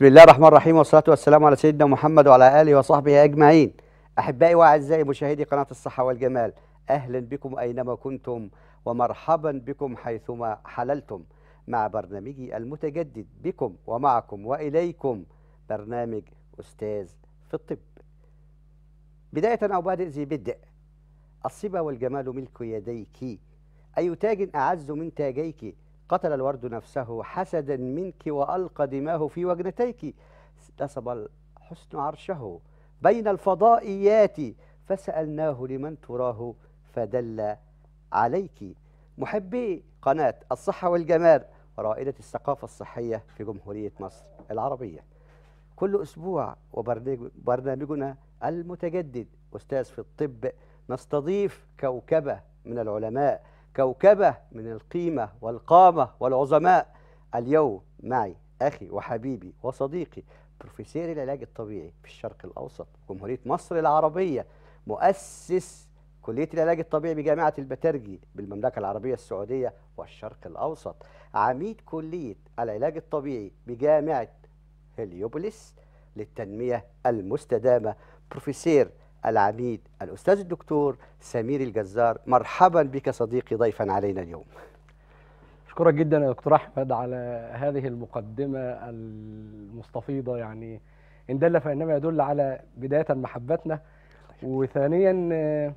بسم الله الرحمن الرحيم والصلاة والسلام على سيدنا محمد وعلى آله وصحبه أجمعين أحبائي وأعزائي مشاهدي قناة الصحة والجمال أهلا بكم أينما كنتم ومرحبا بكم حيثما حللتم مع برنامجي المتجدد بكم ومعكم وإليكم برنامج أستاذ في الطب بداية أو بادئ ذي بدء الصبا والجمال ملك يديك أي تاج أعز من تاجيك قتل الورد نفسه حسدا منك وألقى دماه في وجنتيك نصب الحسن عرشه بين الفضائيات فسألناه لمن تراه فدل عليك محبي قناة الصحة والجمال رائدة الثقافة الصحية في جمهورية مصر العربية كل أسبوع وبرنامجنا المتجدد أستاذ في الطب نستضيف كوكبة من العلماء كوكبة من القيمة والقامة والعظماء اليوم معي أخي وحبيبي وصديقي بروفيسور العلاج الطبيعي في الشرق الأوسط جمهورية مصر العربية مؤسس كلية العلاج الطبيعي بجامعة البترجي بالمملكة العربية السعودية والشرق الأوسط عميد كلية العلاج الطبيعي بجامعة هليوبوليس للتنمية المستدامة بروفيسور العميد الأستاذ الدكتور سمير الجزار مرحبا بك صديقي ضيفا علينا اليوم أشكرك جدا يا دكتور أحمد على هذه المقدمة المستفيضة يعني إن دل فإنما يدل على بداية محبتنا وثانيا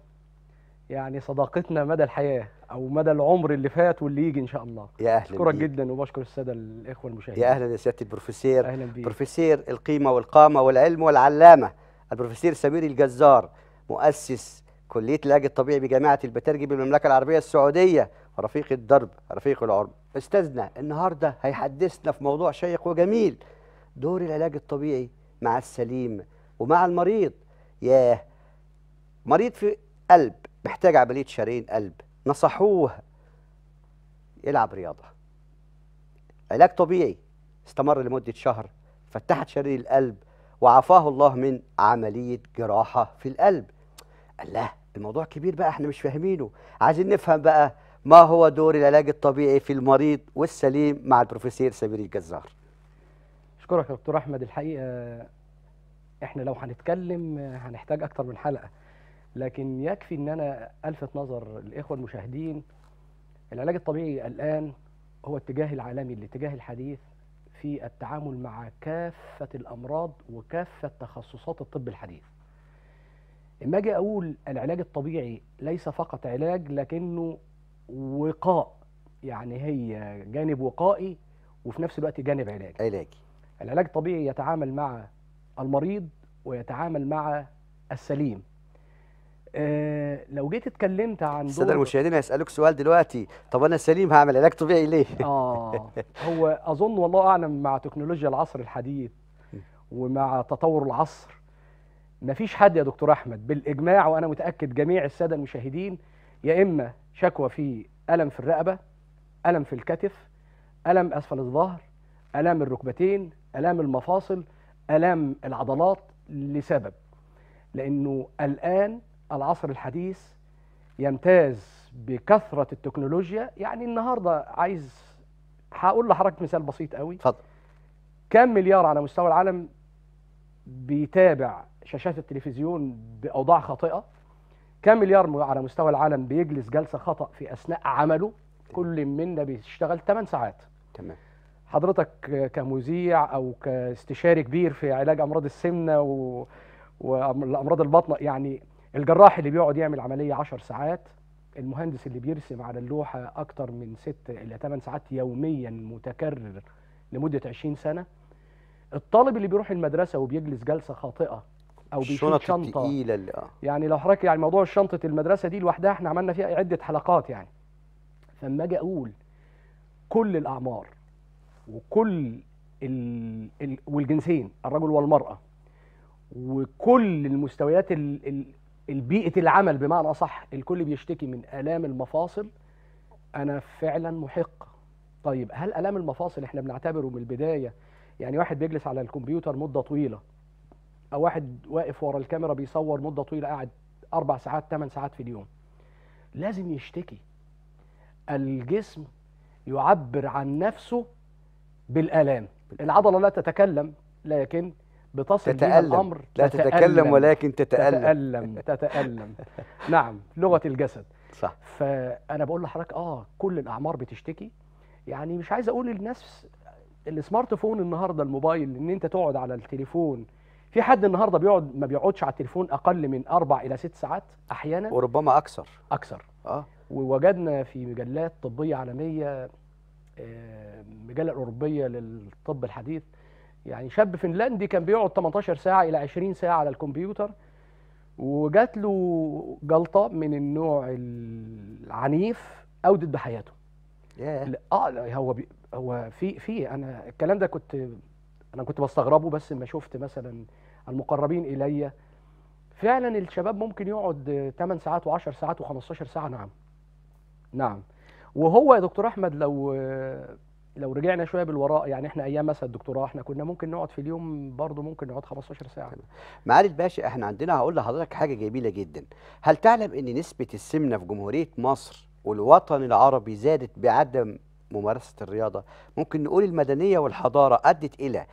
يعني صداقتنا مدى الحياة أو مدى العمر اللي فات واللي يجي إن شاء الله يا أهلا أشكرك جدا وبشكر السادة الإخوة المشاهدين يا أهلا يا سيادة البروفيسير أهلا بيك بروفيسير القيمة والقامة والعلم والعلامة البروفيسور سمير الجزار مؤسس كلية العلاج الطبيعي بجامعة البترجي بالمملكة العربية السعودية رفيق الدرب رفيق العرب استاذنا النهارده هيحدثنا في موضوع شيق وجميل دور العلاج الطبيعي مع السليم ومع المريض ياه مريض في قلب محتاج عملية شرايين قلب نصحوه يلعب رياضة علاج طبيعي استمر لمدة شهر فتحت شرايين القلب وعافاه الله من عملية جراحة في القلب قال له الموضوع كبير بقى احنا مش فاهمينه عايزين نفهم بقى ما هو دور العلاج الطبيعي في المريض والسليم مع البروفيسور سمير الجزار اشكرك يا دكتور احمد الحقيقه احنا لو هنتكلم هنحتاج اكتر من حلقه لكن يكفي ان انا الفت نظر الاخوه المشاهدين العلاج الطبيعي الان هو اتجاه العالمي الاتجاه الحديث في التعامل مع كافة الأمراض وكافة تخصصات الطب الحديث لما أجي أقول العلاج الطبيعي ليس فقط علاج لكنه وقاء يعني هي جانب وقائي وفي نفس الوقت جانب علاجي علاجي العلاج الطبيعي يتعامل مع المريض ويتعامل مع السليم آه لو جيت اتكلمت عن الساده المشاهدين هيسالوك سؤال دلوقتي طب انا سليم هعمل علاج طبيعي ليه؟ اه هو اظن والله اعلم مع تكنولوجيا العصر الحديث ومع تطور العصر مفيش حد يا دكتور احمد بالاجماع وانا متاكد جميع الساده المشاهدين يا اما شكوى في الم في الرقبه الم في الكتف الم اسفل الظهر الام الركبتين الام المفاصل الام العضلات لسبب لانه الان العصر الحديث يمتاز بكثره التكنولوجيا يعني النهارده عايز هقول لحضرتك مثال بسيط قوي اتفضل كم مليار على مستوى العالم بيتابع شاشات التلفزيون باوضاع خاطئه كم مليار على مستوى العالم بيجلس جلسه خطا في اثناء عمله كل منا بيشتغل 8 ساعات تمام حضرتك كمذيع او كاستشاري كبير في علاج امراض السمنه والامراض البطنه يعني الجراح اللي بيقعد يعمل عمليه 10 ساعات المهندس اللي بيرسم على اللوحه اكتر من 6 الى 8 ساعات يوميا متكرر لمده 20 سنه الطالب اللي بيروح المدرسه وبيجلس جلسه خاطئه او بيشيل شنطه اللي آه. يعني لو حضرتك يعني موضوع شنطه المدرسه دي لوحدها احنا عملنا فيها عده حلقات يعني فلما اجي اقول كل الاعمار وكل ال... ال... والجنسين الرجل والمراه وكل المستويات ال... ال... البيئه العمل بمعنى اصح الكل بيشتكي من الام المفاصل انا فعلا محق طيب هل الام المفاصل احنا بنعتبره من البدايه يعني واحد بيجلس على الكمبيوتر مده طويله او واحد واقف ورا الكاميرا بيصور مده طويله قاعد اربع ساعات ثمان ساعات في اليوم لازم يشتكي الجسم يعبر عن نفسه بالالام العضله لا تتكلم لكن بتصل تتألم. الامر لا تتألم, تتكلم ولكن تتألم تتألم تتألم نعم لغه الجسد صح فانا بقول لحضرتك اه كل الاعمار بتشتكي يعني مش عايز اقول للناس السمارت فون النهارده الموبايل ان انت تقعد على التليفون في حد النهارده بيقعد ما بيقعدش على التليفون اقل من اربع الى ست ساعات احيانا وربما اكثر اكثر اه ووجدنا في مجلات طبيه عالميه آه، مجله اوروبيه للطب الحديث يعني شاب فنلندي كان بيقعد 18 ساعه الى 20 ساعه على الكمبيوتر وجات له جلطه من النوع العنيف اودت بحياته yeah. لا اه لا هو بي هو في في انا الكلام ده كنت انا كنت بستغربه بس لما شفت مثلا المقربين الي فعلا الشباب ممكن يقعد 8 ساعات و10 ساعات و15 ساعه نعم نعم وهو يا دكتور احمد لو لو رجعنا شويه بالوراء يعني احنا ايام مثلا الدكتوراه احنا كنا ممكن نقعد في اليوم برضه ممكن نقعد 15 ساعه معالي الباشا احنا عندنا هقول لحضرتك حاجه جميله جدا هل تعلم ان نسبه السمنه في جمهوريه مصر والوطن العربي زادت بعدم ممارسه الرياضه ممكن نقول المدنيه والحضاره ادت الى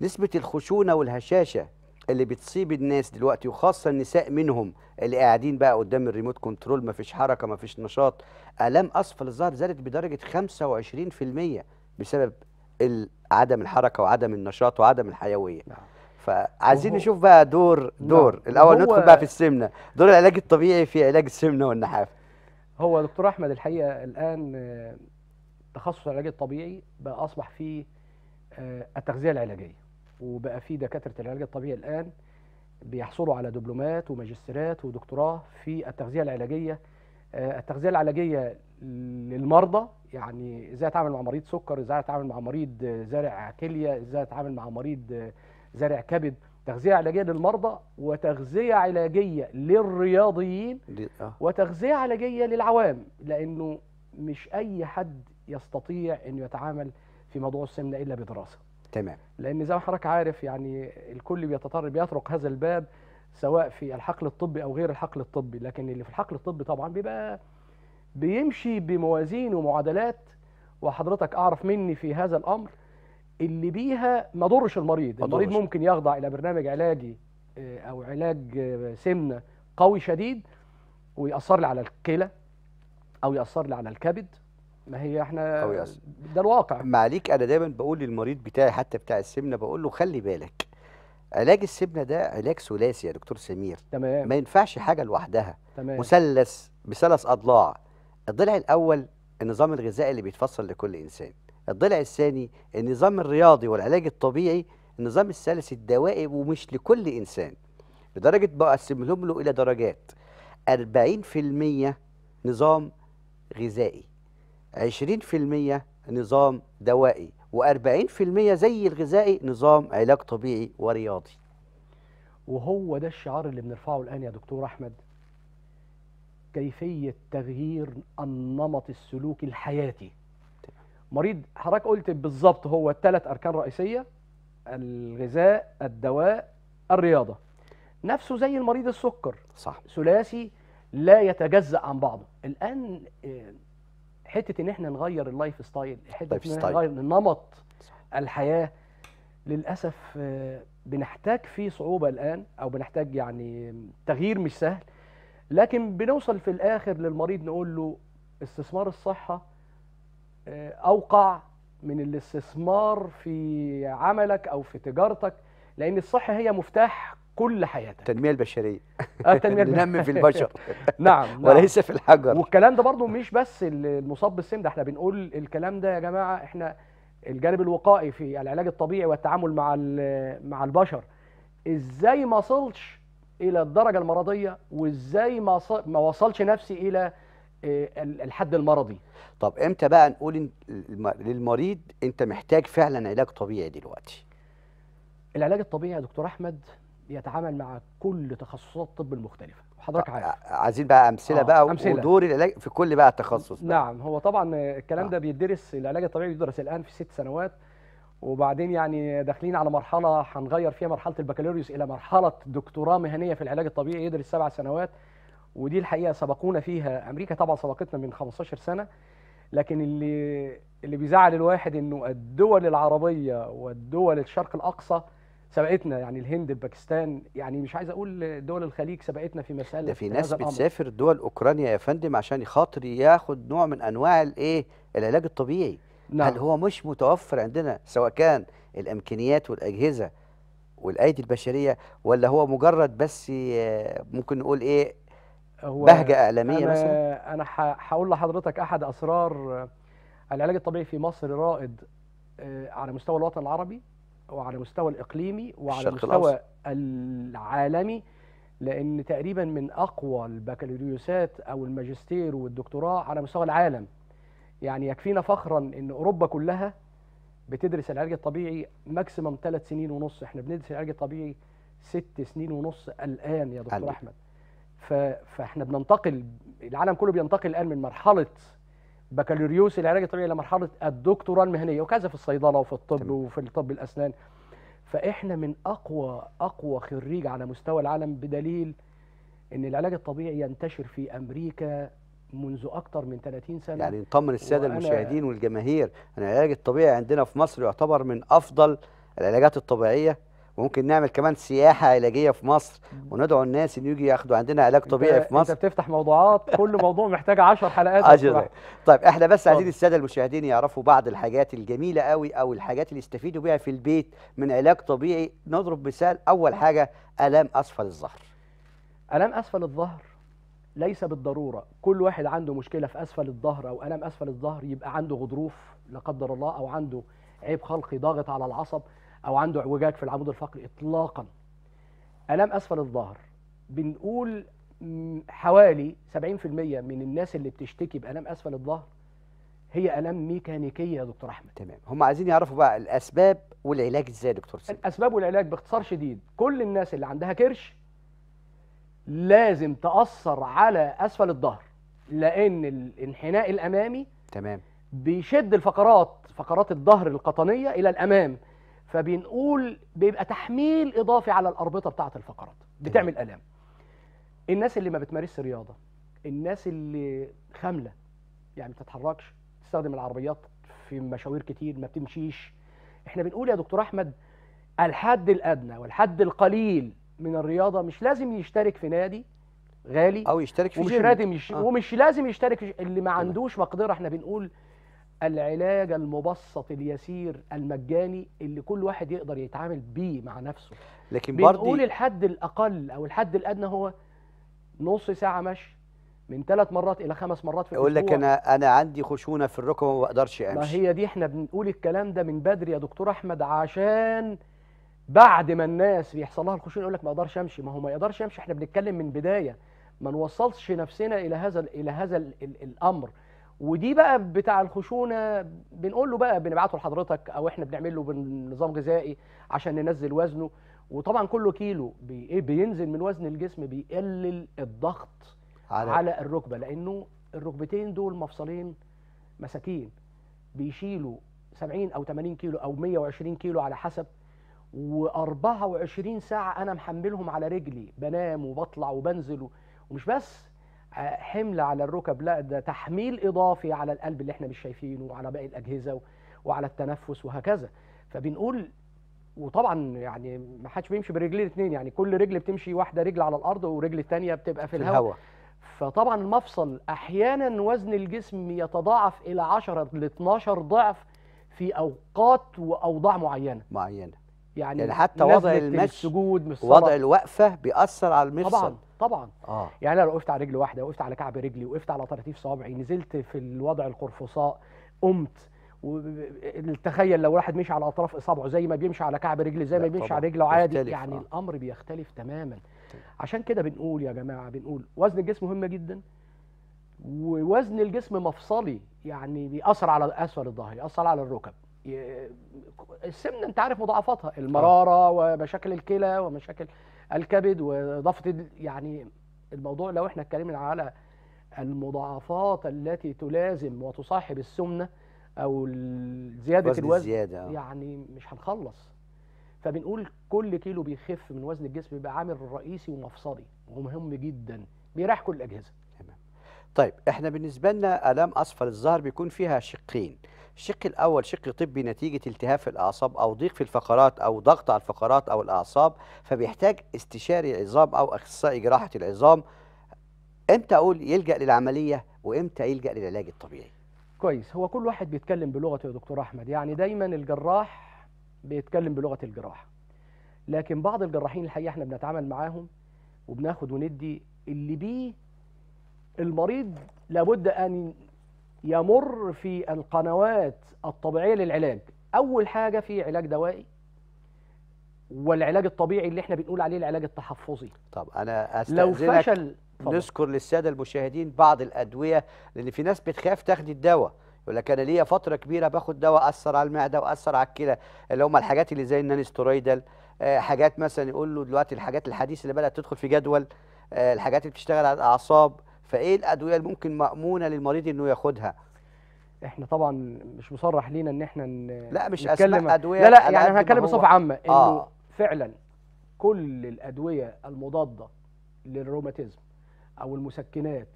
نسبه الخشونه والهشاشه اللي بتصيب الناس دلوقتي وخاصه النساء منهم اللي قاعدين بقى قدام الريموت كنترول مفيش حركه مفيش نشاط الام اسفل الظهر زادت بدرجه 25% بسبب عدم الحركه وعدم النشاط وعدم الحيويه نعم. فعايزين نشوف بقى دور نعم. دور نعم. الاول ندخل بقى في السمنه دور العلاج الطبيعي في علاج السمنه والنحافه هو دكتور احمد الحقيقه الان آه، تخصص العلاج الطبيعي بقى اصبح فيه آه، التغذيه العلاجيه وبقى في دكاتره العلاج الطبيعي الان بيحصلوا على دبلومات وماجستيرات ودكتوراه في التغذيه العلاجيه آه، التغذيه العلاجيه للمرضى يعني ازاي اتعامل مع مريض سكر ازاي اتعامل مع مريض زارع كليه ازاي اتعامل مع مريض زارع كبد تغذيه علاجيه للمرضى وتغذيه علاجيه للرياضيين آه. وتغذيه علاجيه للعوام لانه مش اي حد يستطيع انه يتعامل في موضوع السمنه الا بدراسه تمام لان زي ما حضرتك عارف يعني الكل بيتطرق بيطرق هذا الباب سواء في الحقل الطبي او غير الحقل الطبي لكن اللي في الحقل الطبي طبعا بيبقى بيمشي بموازين ومعادلات وحضرتك اعرف مني في هذا الامر اللي بيها ما ضرش المريض المريض ممكن يخضع الى برنامج علاجي آه، او علاج آه، سمنه قوي شديد ويأثر لي على الكلى او يأثر لي على الكبد ما هي احنا ده الواقع عليك انا دايما بقول للمريض بتاعي حتى بتاع السمنه بقول له خلي بالك علاج السمنه ده علاج ثلاثي يا دكتور سمير تمام ما ينفعش حاجه لوحدها تمام مثلث بثلاث اضلاع الضلع الاول النظام الغذائي اللي بيتفصل لكل انسان الضلع الثاني النظام الرياضي والعلاج الطبيعي النظام الثالث الدوائي ومش لكل انسان لدرجه بقسم لهم له الى درجات 40% نظام غذائي 20% نظام دوائي و40% زي الغذائي نظام علاج طبيعي ورياضي وهو ده الشعار اللي بنرفعه الان يا دكتور احمد كيفيه تغيير النمط السلوكي الحياتي مريض حضرتك قلت بالظبط هو الثلاث اركان رئيسيه الغذاء الدواء الرياضه نفسه زي المريض السكر صح ثلاثي لا يتجزا عن بعضه الان آه، حته ان احنا نغير اللايف ستايل حته ان احنا نغير نمط الحياه للاسف آه، بنحتاج فيه صعوبه الان او بنحتاج يعني تغيير مش سهل لكن بنوصل في الاخر للمريض نقول له استثمار الصحه آه، اوقع من الاستثمار في عملك او في تجارتك لان الصحه هي مفتاح كل حياتك التنميه البشريه آه، التنميه البشريه ننمي في البشر نعم, نعم وليس في الحجر والكلام ده برضو مش بس المصاب بالسن ده احنا بنقول الكلام ده يا جماعه احنا الجانب الوقائي في العلاج الطبيعي والتعامل مع مع البشر ازاي ما صلش الى الدرجه المرضيه وازاي ما ما وصلش نفسي الى آه، الحد المرضي طب امتى بقى نقول للمريض انت محتاج فعلا علاج طبيعي دلوقتي العلاج الطبيعي يا دكتور احمد يتعامل مع كل تخصصات الطب المختلفه وحضرتك آه، عارف آه، عايزين بقى امثله آه بقى أمثلة. ودور العلاج في كل بقى تخصص بقى. نعم هو طبعا الكلام آه. ده بيدرس العلاج الطبيعي بيدرس الان في ست سنوات وبعدين يعني داخلين على مرحله هنغير فيها مرحله البكالوريوس الى مرحله دكتوراه مهنيه في العلاج الطبيعي يدرس سبع سنوات ودي الحقيقه سبقونا فيها امريكا طبعا سبقتنا من 15 سنه لكن اللي اللي بيزعل الواحد انه الدول العربيه والدول الشرق الاقصى سبقتنا يعني الهند باكستان يعني مش عايز اقول دول الخليج سبقتنا في مساله ده في ناس بتسافر دول اوكرانيا يا فندم عشان خاطر ياخد نوع من انواع الايه العلاج الطبيعي نعم. هل هو مش متوفر عندنا سواء كان الامكانيات والاجهزه والايدي البشريه ولا هو مجرد بس آه، ممكن نقول ايه هو بهجه اعلاميه أنا مثلا انا هقول لحضرتك احد اسرار العلاج الطبيعي في مصر رائد آه، على مستوى الوطن العربي وعلى مستوى الاقليمي وعلى مستوى العالمي لان تقريبا من اقوى البكالوريوسات او الماجستير والدكتوراه على مستوى العالم يعني يكفينا فخرا ان اوروبا كلها بتدرس العلاج الطبيعي ماكسيمم ثلاث سنين ونص احنا بندرس العلاج الطبيعي ست سنين ونص الان يا دكتور احمد فاحنا بننتقل العالم كله بينتقل الان من مرحله بكالوريوس العلاج الطبيعي لمرحله الدكتوراه المهنيه وكذا في الصيدله وفي الطب تمام. وفي طب الاسنان فاحنا من اقوى اقوى خريج على مستوى العالم بدليل ان العلاج الطبيعي ينتشر في امريكا منذ اكثر من 30 سنه يعني نطمن الساده المشاهدين والجماهير ان العلاج الطبيعي عندنا في مصر يعتبر من افضل العلاجات الطبيعيه وممكن نعمل كمان سياحه علاجيه في مصر وندعو الناس ان يجي ياخدوا عندنا علاج طبيعي في مصر انت بتفتح موضوعات كل موضوع محتاج 10 حلقات اجل طيب احنا بس عايزين الساده المشاهدين يعرفوا بعض الحاجات الجميله قوي او الحاجات اللي يستفيدوا بيها في البيت من علاج طبيعي نضرب مثال اول حاجه الام اسفل الظهر الام اسفل الظهر ليس بالضروره كل واحد عنده مشكله في اسفل الظهر او الام اسفل الظهر يبقى عنده غضروف لا قدر الله او عنده عيب خلقي ضاغط على العصب او عنده اعوجاج في العمود الفقري اطلاقا الام اسفل الظهر بنقول حوالي 70% من الناس اللي بتشتكي بالام اسفل الظهر هي الام ميكانيكيه يا دكتور احمد تمام هم عايزين يعرفوا بقى الاسباب والعلاج ازاي يا دكتور سيد الاسباب والعلاج باختصار شديد كل الناس اللي عندها كرش لازم تاثر على اسفل الظهر لان الانحناء الامامي تمام بيشد الفقرات فقرات الظهر القطنيه الى الامام فبنقول بيبقى تحميل اضافي على الاربطه بتاعه الفقرات بتعمل الام الناس اللي ما بتمارسش رياضه الناس اللي خامله يعني ما بتتحركش تستخدم العربيات في مشاوير كتير ما بتمشيش احنا بنقول يا دكتور احمد الحد الادنى والحد القليل من الرياضه مش لازم يشترك في نادي غالي او يشترك في ومش جيم يش... آه. ومش لازم يشترك في اللي ما عندوش مقدره احنا بنقول العلاج المبسط اليسير المجاني اللي كل واحد يقدر يتعامل بيه مع نفسه لكن برضه بنقول الحد الاقل او الحد الادنى هو نص ساعه مشي من ثلاث مرات الى خمس مرات في الاسبوع اقول لك انا انا عندي خشونه في الركبه وما بقدرش امشي ما هي دي احنا بنقول الكلام ده من بدري يا دكتور احمد عشان بعد ما الناس بيحصل لها الخشونه يقول لك ما اقدرش امشي ما هو ما يقدرش يمشي احنا بنتكلم من بدايه ما نوصلش نفسنا الى هذا الى هذا الامر ودي بقى بتاع الخشونه بنقول له بقى بنبعته لحضرتك او احنا بنعمل له بنظام غذائي عشان ننزل وزنه وطبعا كله كيلو بي إيه، بينزل من وزن الجسم بيقلل الضغط على, على الركبه لانه الركبتين دول مفصلين مساكين بيشيلوا 70 او 80 كيلو او 120 كيلو على حسب و24 ساعة أنا محملهم على رجلي بنام وبطلع وبنزل ومش بس آه، حمل على الركب لا ده تحميل إضافي على القلب اللي احنا مش شايفينه وعلى باقي الأجهزة وعلى التنفس وهكذا فبنقول وطبعا يعني ما حدش بيمشي برجلين الاثنين يعني كل رجل بتمشي واحده رجل على الارض ورجل الثانيه بتبقى في الهواء فطبعا المفصل احيانا وزن الجسم يتضاعف الى 10 ل 12 ضعف في اوقات واوضاع معينه معينه يعني يعني حتى وضع المشي السجود وضع الوقفه بيأثر على المفصل طبعا طبعا آه. يعني انا لو وقفت على رجل واحده وقفت على كعب رجلي وقفت على طراطيف صوابعي نزلت في الوضع القرفصاء قمت تخيل لو واحد مشي على اطراف اصابعه زي ما بيمشي على كعب رجلي زي ما بيمشي طبعا. على رجله عادي يعني آه. الامر بيختلف تماما عشان كده بنقول يا جماعه بنقول وزن الجسم مهم جدا ووزن الجسم مفصلي يعني بيأثر على اسفل الظهر يأثر على الركب السمنه انت عارف مضاعفاتها المراره اه. ومشاكل الكلى ومشاكل الكبد وإضافة يعني الموضوع لو احنا اتكلمنا على المضاعفات التي تلازم وتصاحب السمنه او زياده الوزن الزيادة. اه. يعني مش هنخلص فبنقول كل كيلو بيخف من وزن الجسم بيبقى عامل رئيسي ومفصلي ومهم جدا بيريح كل الاجهزه تمام طيب احنا بالنسبه لنا الام اسفل الظهر بيكون فيها شقين الشق الاول شق طبي نتيجه التهاب في الاعصاب او ضيق في الفقرات او ضغط على الفقرات او الاعصاب فبيحتاج استشاري عظام او اخصائي جراحه العظام امتى اقول يلجا للعمليه وامتى يلجا للعلاج الطبيعي كويس هو كل واحد بيتكلم بلغته يا دكتور احمد يعني دايما الجراح بيتكلم بلغه الجراحه لكن بعض الجراحين الحقيقه احنا بنتعامل معاهم وبناخد وندي اللي بيه المريض لابد ان يمر في القنوات الطبيعية للعلاج أول حاجة في علاج دوائي والعلاج الطبيعي اللي احنا بنقول عليه العلاج التحفظي طب أنا لو فشل فضل. نذكر للسادة المشاهدين بعض الأدوية لأن في ناس بتخاف تاخد الدواء يقول لك انا ليا فتره كبيره باخد دواء اثر على المعده واثر على الكلى اللي هم الحاجات اللي زي النانسترويدال آه، حاجات مثلا يقول له دلوقتي الحاجات الحديثه اللي بدات تدخل في جدول آه، الحاجات اللي بتشتغل على الاعصاب فايه الادويه اللي ممكن مامونه للمريض انه ياخدها احنا طبعا مش مصرح لينا ان احنا لا مش اسماء ادويه لا لا يعني انا هتكلم بصفه عامه انه آه. فعلا كل الادويه المضاده للروماتيزم او المسكنات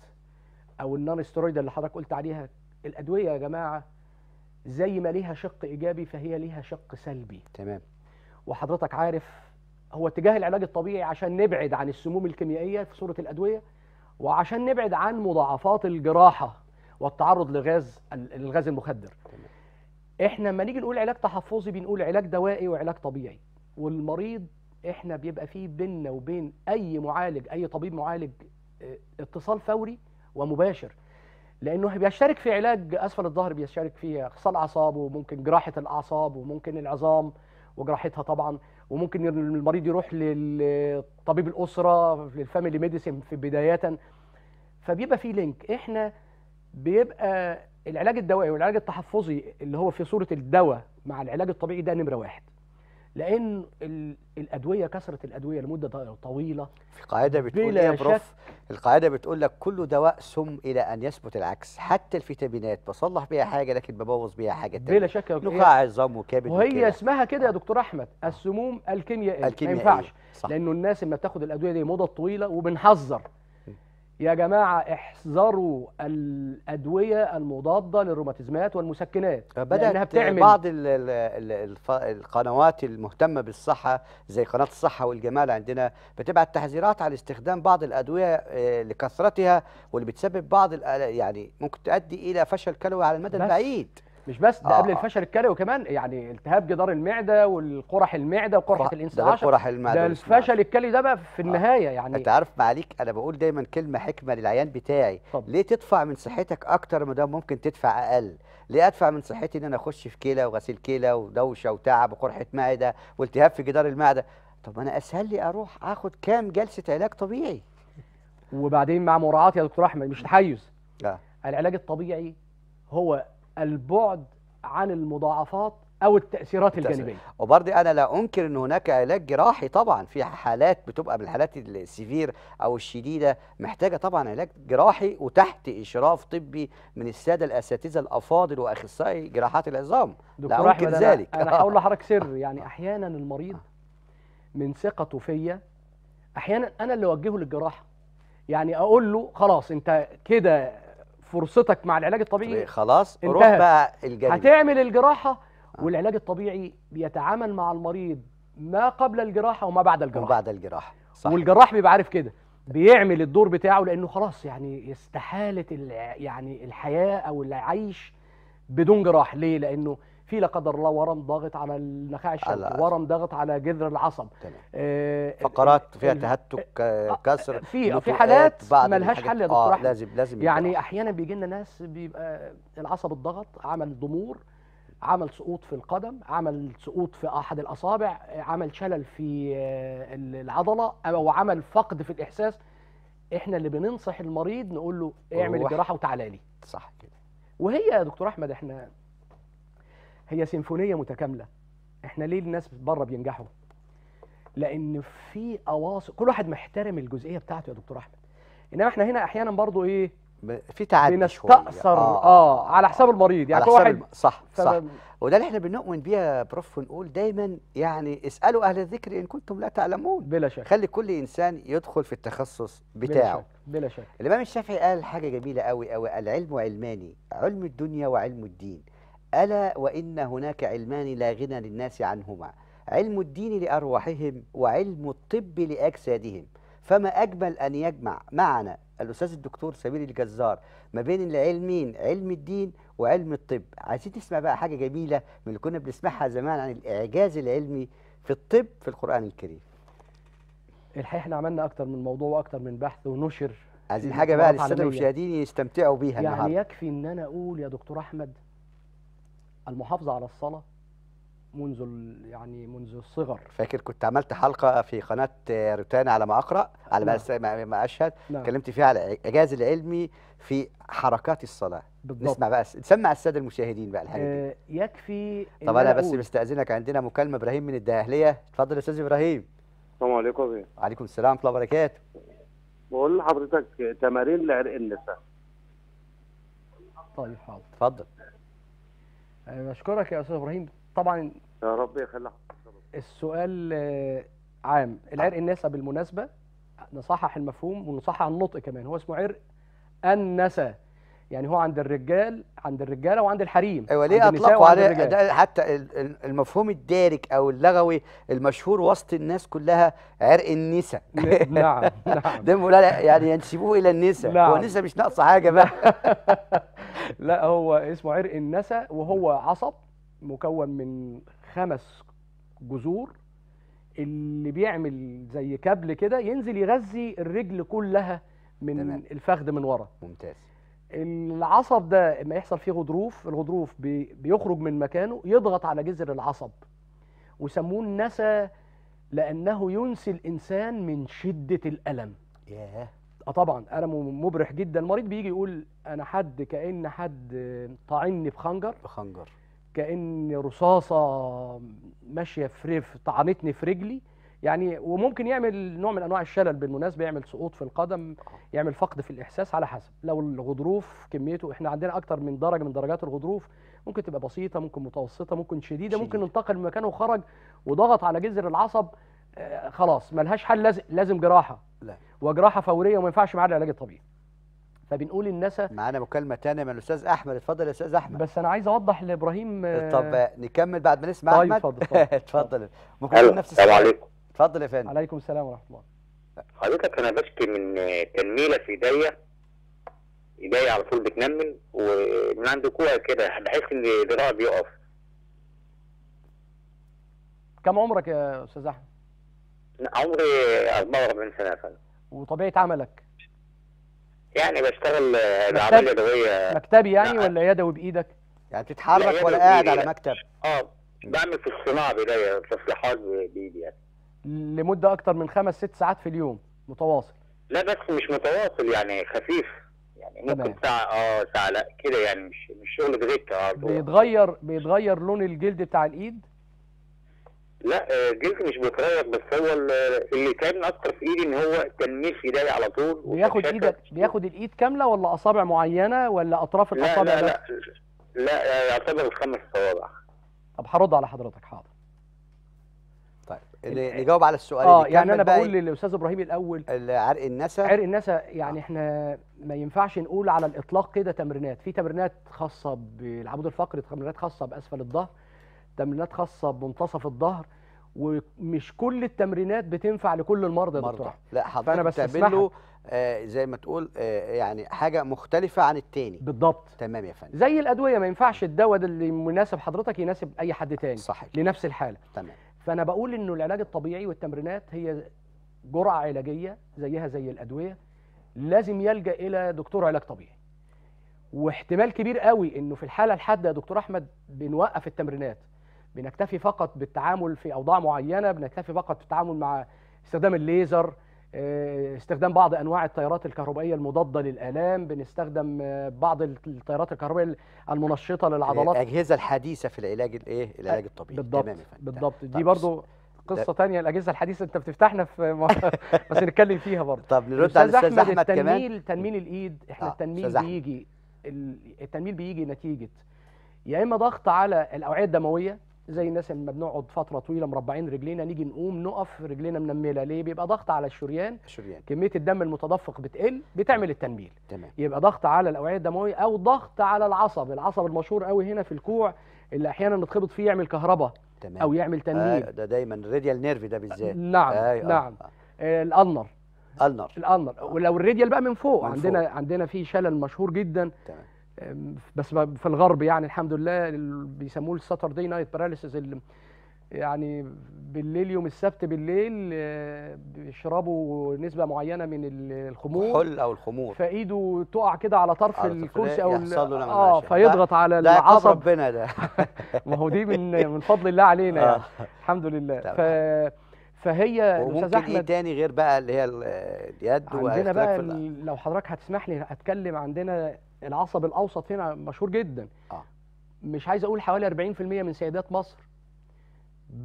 او النون سترويد اللي حضرتك قلت عليها الادويه يا جماعه زي ما ليها شق ايجابي فهي ليها شق سلبي تمام وحضرتك عارف هو اتجاه العلاج الطبيعي عشان نبعد عن السموم الكيميائيه في صوره الادويه وعشان نبعد عن مضاعفات الجراحه والتعرض لغاز الغاز المخدر احنا لما نيجي نقول علاج تحفظي بنقول علاج دوائي وعلاج طبيعي والمريض احنا بيبقى فيه بيننا وبين اي معالج اي طبيب معالج آه، اتصال فوري ومباشر لانه بيشترك في علاج اسفل الظهر بيشترك فيه خصال اعصاب وممكن جراحه الاعصاب وممكن العظام وجراحتها طبعا وممكن المريض يروح لطبيب الاسره للفاميلي ميديسين في بدايه فبيبقى في لينك احنا بيبقى العلاج الدوائي والعلاج التحفظي اللي هو في صوره الدواء مع العلاج الطبيعي ده نمره واحد لان الادويه كثره الادويه لمده طويله في قاعده بتقول إيه يا بروف القاعده بتقول لك كل دواء سم الى ان يثبت العكس حتى الفيتامينات بصلح بيها آه. حاجه لكن ببوظ بيها حاجه ثانيه بلا شك نخاع عظام وكبد وهي وكدا. اسمها كده يا دكتور احمد السموم الكيميائيه الكيميائيه ما ينفعش لانه الناس لما بتاخد الادويه دي مده طويله وبنحذر يا جماعة احذروا الأدوية المضادة للروماتيزمات والمسكنات لأنها بتعمل بعض الـ الـ الـ القنوات المهتمة بالصحة زي قناة الصحة والجمال عندنا بتبعت تحذيرات على استخدام بعض الأدوية آه، لكثرتها واللي بتسبب بعض يعني ممكن تؤدي إلى فشل كلوي على المدى البعيد مش بس ده آه. قبل آه. الفشل الكلوي وكمان يعني التهاب جدار المعده والقرح المعده وقرحه ده قرح المعده ده الفشل الكلوي ده بقى في آه. النهايه آه. يعني انت عارف معاليك انا بقول دايما كلمه حكمه للعيان بتاعي طب. ليه تدفع من صحتك اكتر ما دام ممكن تدفع اقل ليه ادفع من صحتي ان انا اخش في كلى وغسيل كلى ودوشه وتعب وقرحه معده والتهاب في جدار المعده طب انا اسهل لي اروح اخد كام جلسه علاج طبيعي وبعدين مع مراعاه يا دكتور احمد مش تحيز آه. العلاج الطبيعي هو البعد عن المضاعفات او التاثيرات الجانبيه وبرضه انا لا انكر ان هناك علاج جراحي طبعا في حالات بتبقى من الحالات السيفير او الشديده محتاجه طبعا علاج جراحي وتحت اشراف طبي من الساده الاساتذه الافاضل واخصائي جراحات العظام لا انكر ذلك انا هقول لحضرتك سر يعني احيانا المريض من ثقته فيا احيانا انا اللي اوجهه للجراحه يعني اقول له خلاص انت كده فرصتك مع العلاج الطبيعي خلاص روح بقى الجريمة. هتعمل الجراحه آه. والعلاج الطبيعي بيتعامل مع المريض ما قبل الجراحه وما بعد الجراحه وبعد الجراحه صح والجراح بيبقى عارف كده بيعمل الدور بتاعه لانه خلاص يعني استحاله يعني الحياه او العيش بدون جراح ليه لانه في لا قدر الله ورم ضاغط على النخاع الشوكي ورم ضاغط على جذر العصب آه فقرات فيها تهتك آه،, آه كسر في في حالات آه، لهاش حل يا آه، دكتور آه احمد لازم لازم يعني احيانا بيجي لنا ناس بيبقى العصب الضغط عمل ضمور عمل سقوط في القدم عمل سقوط في احد الاصابع عمل شلل في العضله او عمل فقد في الاحساس احنا اللي بننصح المريض نقول له اعمل الجراحه وتعالى لي صح كده وهي يا دكتور احمد احنا هي سيمفونيه متكامله احنا ليه الناس بره بينجحوا لان في اواصر كل واحد محترم الجزئيه بتاعته يا دكتور احمد انما احنا هنا احيانا برضو ايه في تعدي بنستأثر آه، آه،, آه, اه على حساب آه. المريض يعني على حساب واحد صح صح وده اللي احنا بنؤمن بيه يا بروف ونقول دايما يعني اسالوا اهل الذكر ان كنتم لا تعلمون بلا شك خلي كل انسان يدخل في التخصص بتاعه بلا شك بلا شك الامام الشافعي قال حاجه جميله قوي قوي العلم علماني علم الدنيا وعلم الدين ألا وإن هناك علمان لا غنى للناس عنهما علم الدين لأرواحهم وعلم الطب لأجسادهم فما أجمل أن يجمع معنا الأستاذ الدكتور سمير الجزار ما بين العلمين علم الدين وعلم الطب عايزين تسمع بقى حاجة جميلة من اللي كنا بنسمعها زمان عن الإعجاز العلمي في الطب في القرآن الكريم الحقيقة احنا عملنا أكتر من موضوع وأكتر من بحث ونشر عايزين حاجة بقى للسادة المشاهدين يستمتعوا بيها يعني النهارده. يكفي إن أنا أقول يا دكتور أحمد المحافظه على الصلاه منذ يعني منذ الصغر فاكر كنت عملت حلقه في قناه روتانا على ما اقرا على ما, نعم. ما اشهد نعم. اتكلمت فيها على الاعجاز العلمي في حركات الصلاه بالضبط. نسمع بقى نسمع الساده المشاهدين بقى الحاجه دي آه يكفي طب انا بس مستاذنك عندنا مكالمه ابراهيم من الدقهليه اتفضل يا استاذ ابراهيم السلام عليكم وعليكم السلام ورحمه الله وبركاته بقول لحضرتك تمارين لعرق النساء طيب حاضر اتفضل بشكرك يا استاذ ابراهيم طبعا يا رب يخليك السؤال آه، عام العرق النسى بالمناسبه نصحح المفهوم ونصحح النطق كمان هو اسمه عرق النسا يعني هو عند الرجال عند الرجاله وعند الحريم ايوه ليه اطلقوا عليه حتى المفهوم الدارج او اللغوي المشهور وسط الناس كلها عرق النساء نعم نعم ده يعني ينسبوه الى النساء نعم. هو النساء مش ناقصه حاجه بقى لا هو اسمه عرق النساء وهو عصب مكون من خمس جذور اللي بيعمل زي كابل كده ينزل يغذي الرجل كلها من تمام. الفخذ من ورا ممتاز العصب ده اما يحصل فيه غضروف الغضروف بيخرج من مكانه يضغط على جذر العصب وسموه النسى لانه ينسي الانسان من شده الالم ياه اه طبعا الم مبرح جدا المريض بيجي يقول انا حد كان حد طعني بخنجر بخنجر كان رصاصه ماشيه في طعنتني في رجلي يعني وممكن يعمل نوع من انواع الشلل بالمناسبه يعمل سقوط في القدم يعمل فقد في الاحساس على حسب لو الغضروف كميته احنا عندنا اكتر من درجه من درجات الغضروف ممكن تبقى بسيطه ممكن متوسطه ممكن شديده شديد. ممكن انتقل من مكانه وخرج وضغط على جذر العصب آه، خلاص ملهاش حل لازم لازم جراحه لا. وجراحه فوريه وما ينفعش معاها العلاج الطبيعي فبنقول النسا معانا مكالمه ثانيه من الاستاذ احمد اتفضل يا استاذ احمد بس انا عايز اوضح لابراهيم آه، طب نكمل بعد ما نسمع طيب احمد اتفضل اتفضل ممكن نفس السلام عليكم اتفضل يا فندم عليكم السلام ورحمه الله حضرتك انا بشكي من تنميله في ايديا ايديا على طول بتنمل ومن عند كوع كده بحس ان ذراعي بيقف كم عمرك يا استاذ احمد؟ عمري 44 سنه يا فندم وطبيعه عملك؟ يعني بشتغل بعمل يدويه مكتبي يعني نعم. ولا يدوي بايدك؟ يعني تتحرك ولا قاعد على مكتب؟ اه بعمل في الصناعه بايديا تصليحات بايدي يعني لمده اكتر من خمس ست ساعات في اليوم متواصل لا بس مش متواصل يعني خفيف يعني ممكن ساعه اه ساعه لا كده يعني مش مش شغل بريك بيتغير بيتغير لون الجلد بتاع الايد لا آه، جلد مش بيتغير بس هو اللي كان اكتر في ايدي ان هو كان في ايدي على طول بياخد ايدك بياخد الايد كامله ولا اصابع معينه ولا اطراف الاصابع لا لا لا, لا آه، يعتبر الخمس صوابع طب هرد على حضرتك حاضر نجاوب على السؤال اه يعني انا بقول للاستاذ ابراهيم الاول عرق النسا عرق النسا يعني آه. احنا ما ينفعش نقول على الاطلاق كده تمرينات في تمرينات خاصه بالعمود الفقري تمرينات خاصه باسفل الظهر تمرينات خاصه بمنتصف الظهر ومش كل التمرينات بتنفع لكل المرضى يا دكتور لا حضرتك بتعمل له آه زي ما تقول آه يعني حاجه مختلفه عن التاني بالضبط تمام يا فندم زي الادويه ما ينفعش الدواء اللي مناسب حضرتك يناسب اي حد تاني صحيح لنفس الحاله تمام فانا بقول انه العلاج الطبيعي والتمرينات هي جرعه علاجيه زيها زي الادويه لازم يلجا الى دكتور علاج طبيعي واحتمال كبير قوي انه في الحاله الحاده يا دكتور احمد بنوقف التمرينات بنكتفي فقط بالتعامل في اوضاع معينه بنكتفي فقط بالتعامل مع استخدام الليزر آه، استخدام بعض انواع التيارات الكهربائيه المضاده للالام بنستخدم آه، بعض التيارات الكهربائيه المنشطه للعضلات الاجهزه الحديثه في العلاج الايه آه، العلاج الطبيعي بالضبط تمام بالضبط دي طيب، برضو قصه تانية الاجهزه الحديثه انت بتفتحنا في م... بس نتكلم فيها برضه طب نرد على الاستاذ احمد, أحمد التنميل كمان تنميل الايد احنا آه التنميل بيجي التنميل بيجي نتيجه يا اما ضغط على الاوعيه الدمويه زي الناس لما بنقعد فتره طويله مربعين رجلينا نيجي نقوم نقف رجلينا منمله ليه بيبقى ضغط على الشريان الشريان كميه الدم المتدفق بتقل بتعمل التنميل تمام يبقى ضغط على الاوعيه الدمويه او ضغط على العصب العصب المشهور قوي هنا في الكوع اللي احيانا نتخبط فيه يعمل كهرباء تمام. او يعمل تنميل آه ده دايما الريديال نيرف ده بالذات نعم آه نعم آه. آه، الانر الأنر الانر ولو الراديال بقى من فوق من عندنا فوق. عندنا في شلل مشهور جدا تمام. بس في الغرب يعني الحمد لله بيسموه الساتردي نايت باراليسيس يعني بالليل يوم السبت بالليل آه، بيشربوا نسبه معينه من الخمور الحل او الخمور فايده تقع كده على طرف الكرسي او اه فيضغط على العصب ربنا ده ما هو دي من من فضل الله علينا يعني آه. الحمد لله ف فهي استاذ إيه احمد ايه تاني غير بقى اللي هي اليد عندنا بقى لو حضرتك هتسمح لي هتكلم عندنا العصب الاوسط هنا مشهور جدا آه. مش عايز اقول حوالي 40% من سيدات مصر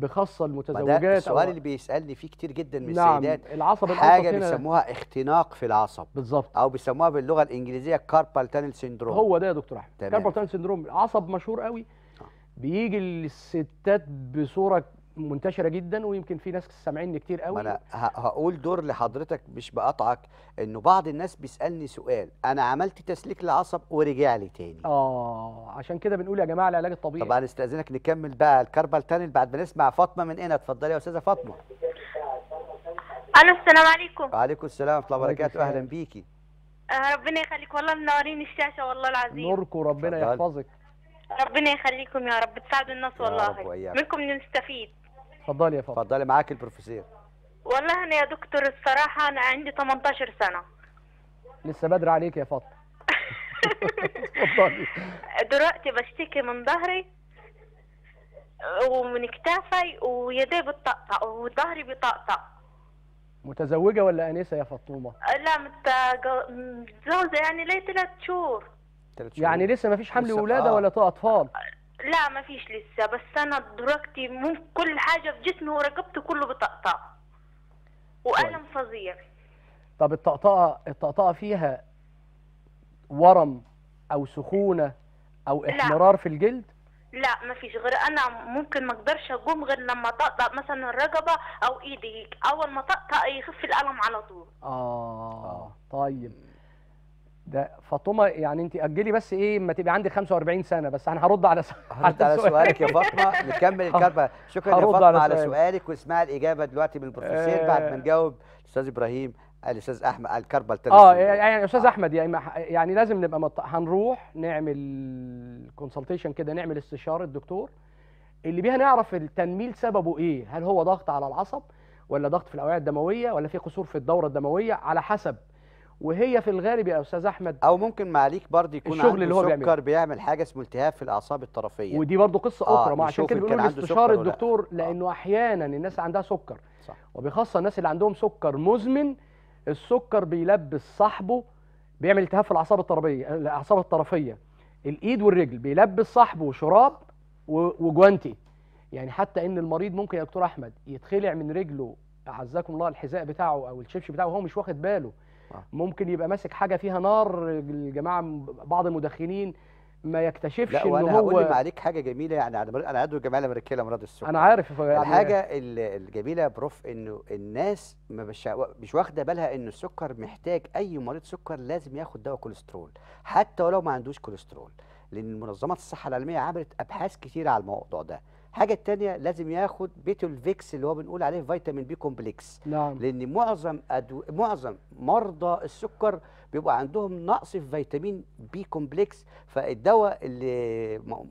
بخاصه المتزوجات السؤال اللي بيسالني فيه كتير جدا من نعم السيدات العصب حاجه بيسموها اختناق في العصب بالظبط او بيسموها باللغه الانجليزيه كاربال تانل سيندروم هو ده يا دكتور احمد كاربال تانل سيندروم عصب مشهور قوي آه. بيجي للستات بصوره منتشره جدا ويمكن في ناس سامعيني كتير قوي انا هقول دور لحضرتك مش بقطعك انه بعض الناس بيسالني سؤال انا عملت تسليك لعصب ورجع لي تاني اه عشان كده بنقول يا جماعه العلاج الطبيعي طبعا استاذنك نكمل بقى الكربال تانل بعد ما نسمع فاطمه من هنا اتفضلي يا استاذه فاطمه الو السلام عليكم وعليكم السلام ورحمه الله وبركاته اهلا بيكي آه، ربنا يخليك والله منورين الشاشه والله العظيم نوركم ربنا يحفظك ربنا يخليكم يا رب تساعدوا الناس والله منكم نستفيد اتفضل يا فاطمه اتفضلي معاك البروفيسور والله انا يا دكتور الصراحه انا عندي 18 سنه لسه بدري عليك يا فاطمه اتفضلي دلوقتي بشتكي من ظهري ومن كتافي ويدي بتطقطق وظهري بيطقطق متزوجه ولا انسه يا فطومه لا متزوجه يعني ليه ثلاث شهور يعني لسه ما فيش حمل ولاده آه. ولا اطفال لا ما فيش لسه بس انا دركتي مو كل حاجه في جسمي ورقبتي كله بطقطقه والم فظيع طب الطقطقه الطقطقه فيها ورم او سخونه او احمرار لا. في الجلد لا ما فيش غير انا ممكن ما اقدرش اقوم غير لما اطقطق مثلا الرقبه او ايدي اول ما اطقطق يخف الالم على طول اه طيب ده فاطمه يعني انت اجلي بس ايه ما تبقى عندي 45 سنه بس انا هرد على سؤالك هرد على سؤالك يا فاطمه نكمل الكربه شكرا يا فاطمه على, على سؤالك واسمع الاجابه دلوقتي من البروفيسور آه بعد ما آه. نجاوب الاستاذ ابراهيم الاستاذ احمد الكربل اه يعني استاذ احمد يعني يعني لازم نبقى مط... هنروح نعمل كونسلتيشن كده نعمل استشاره الدكتور اللي بيها نعرف التنميل سببه ايه هل هو ضغط على العصب ولا ضغط في الاوعيه الدمويه ولا في قصور في الدوره الدمويه على حسب وهي في الغالب يا استاذ احمد او ممكن معاليك برضه يكون الشغل عنده اللي هو سكر بيعمل. بيعمل حاجه اسمه التهاب في الاعصاب الطرفيه ودي برضه قصه آه اخرى ما عشان كده بيقولوا استشاره الدكتور آه. لانه آه. احيانا الناس عندها سكر صح. وبخاصه الناس اللي عندهم سكر مزمن السكر بيلبس صاحبه بيعمل التهاب في الاعصاب الطرفيه الاعصاب الطرفيه الايد والرجل بيلبس صاحبه شراب وجوانتي يعني حتى ان المريض ممكن يا دكتور احمد يتخلع من رجله اعزكم الله الحذاء بتاعه او الشبشب بتاعه وهو مش واخد باله آه. ممكن يبقى ماسك حاجه فيها نار الجماعه بعض المدخنين ما يكتشفش ان هو هقول عليك حاجه جميله يعني انا عضو الجمعيه الامريكيه لامراض السكر انا عارف يعني الحاجه الجميله بروف انه الناس ما مش واخده بالها ان السكر محتاج اي مريض سكر لازم ياخد دواء كوليسترول حتى ولو ما عندوش كوليسترول لان منظمه الصحه العالميه عملت ابحاث كثيره على الموضوع ده الحاجه التانية لازم ياخد بيتو الفيكس اللي هو بنقول عليه فيتامين بي كومبلكس نعم. لان معظم أدو... معظم مرضى السكر بيبقى عندهم نقص في فيتامين بي كومبلكس فالدواء اللي